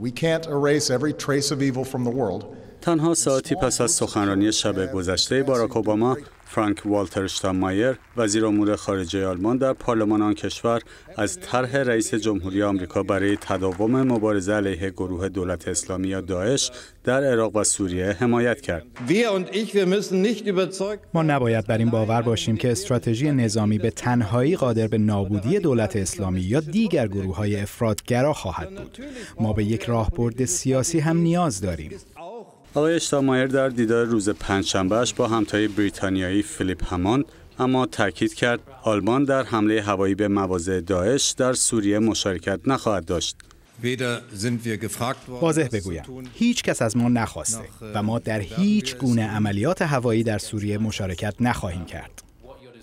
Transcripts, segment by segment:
We can't erase every trace of evil from the world. تنها ساعتی پس از سخنرانی شب گذشته باراک اوباما فرانک والتر مایر، وزیر امور خارجه آلمان در پارلمان آن کشور از طرح رئیس جمهوری آمریکا برای تداوم مبارزه علیه گروه دولت اسلامی یا داعش در عراق و سوریه حمایت کرد. ما نباید بر این باور باشیم که استراتژی نظامی به تنهایی قادر به نابودی دولت اسلامی یا دیگر گروه های افرادگرا خواهد بود. ما به یک راهبرد سیاسی هم نیاز داریم. آقای اشتامایر در دیدار روز پنجشنبهش با همتای بریتانیایی فیلیپ همان اما تاکید کرد آلمان در حمله هوایی به مواضع داعش در سوریه مشارکت نخواهد داشت. واضح بگویم هیچ کس از ما نخواسته و ما äh, در هیچ گونه عملیات هوایی در سوریه مشارکت نخواهیم کرد.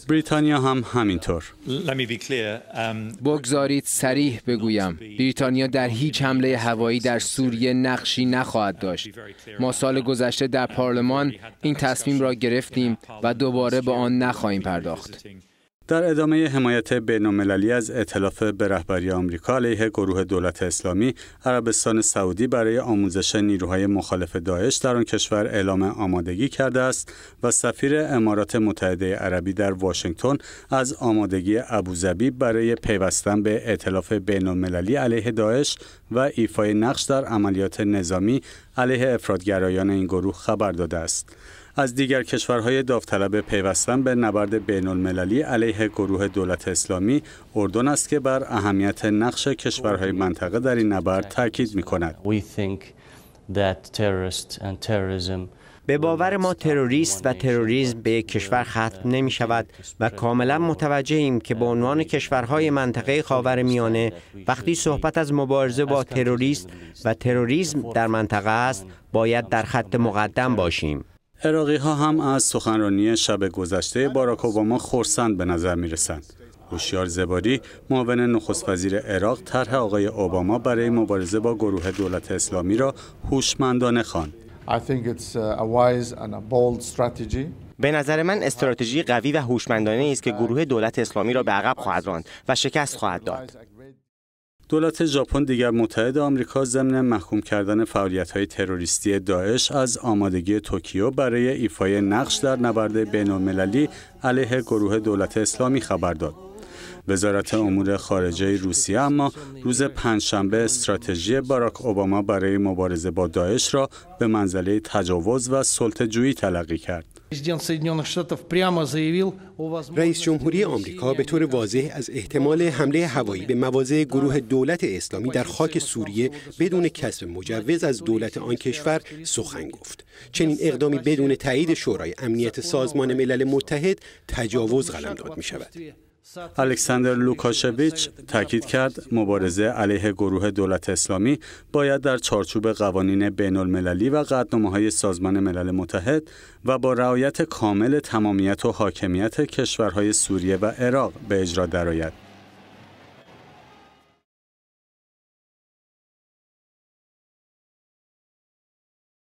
بریتانیا هم همینطور um, بگذارید سریح بگویم بریتانیا در هیچ حمله هوایی در سوریه نقشی نخواهد داشت ما سال گذشته در پارلمان این تصمیم را گرفتیم و دوباره به آن نخواهیم پرداخت در ادامه حمایت بین‌المللی از ائتلاف به رهبری آمریکا علیه گروه دولت اسلامی، عربستان سعودی برای آموزش نیروهای مخالف داعش در آن کشور اعلام آمادگی کرده است و سفیر امارات متحده عربی در واشنگتن از آمادگی ابوظبی برای پیوستن به ائتلاف بین‌المللی علیه داعش و ایفای نقش در عملیات نظامی علیه افرادگرایان این گروه خبر داده است. از دیگر کشورهای داوطلب پیوستن به نبرد بین المللی علیه گروه دولت اسلامی اردن است که بر اهمیت نقش کشورهای منطقه در این نبرد تاکید می کند. به باور ما تروریست و تروریسم به کشور ختم نمی شود و کاملا متوجهیم که به عنوان کشورهای منطقه خاور میانه وقتی صحبت از مبارزه با تروریست و تروریسم در منطقه است باید در خط مقدم باشیم. عراقی ها هم از سخنرانی شب گذشته باراک اوباما خورسند به نظر می رسند. هوشیار زباری، معاون نخست وزیر عراق طرح آقای اوباما برای مبارزه با گروه دولت اسلامی را هوشمندانه خواند. Uh, به نظر من استراتژی قوی و هوشمندانه است که گروه دولت اسلامی را به عقب خواهد راند و شکست خواهد داد. دولت ژاپن دیگر متحد آمریکا ضمن محکوم کردن های تروریستی داعش از آمادگی توکیو برای ایفای نقش در نبرد بین‌المللی علیه گروه دولت اسلامی خبر داد. وزارت امور خارجه روسیه اما روز پنجشنبه استراتژی باراک اوباما برای مبارزه با داعش را به منزله تجاوز و سلطه‌جویی تلقی کرد. رئیس جمهوری آمریکا به طور واضح از احتمال حمله هوایی به مواضع گروه دولت اسلامی در خاک سوریه بدون کسب مجوز از دولت آن کشور سخن گفت. چنین اقدامی بدون تایید شورای امنیت سازمان ملل متحد تجاوز قلمداد می شود. الکساندر لوکاشویچ تاکید کرد مبارزه علیه گروه دولت اسلامی باید در چارچوب قوانین بین المللی و قدنامه های سازمان ملل متحد و با رعایت کامل تمامیت و حاکمیت کشورهای سوریه و عراق به اجرا درآید.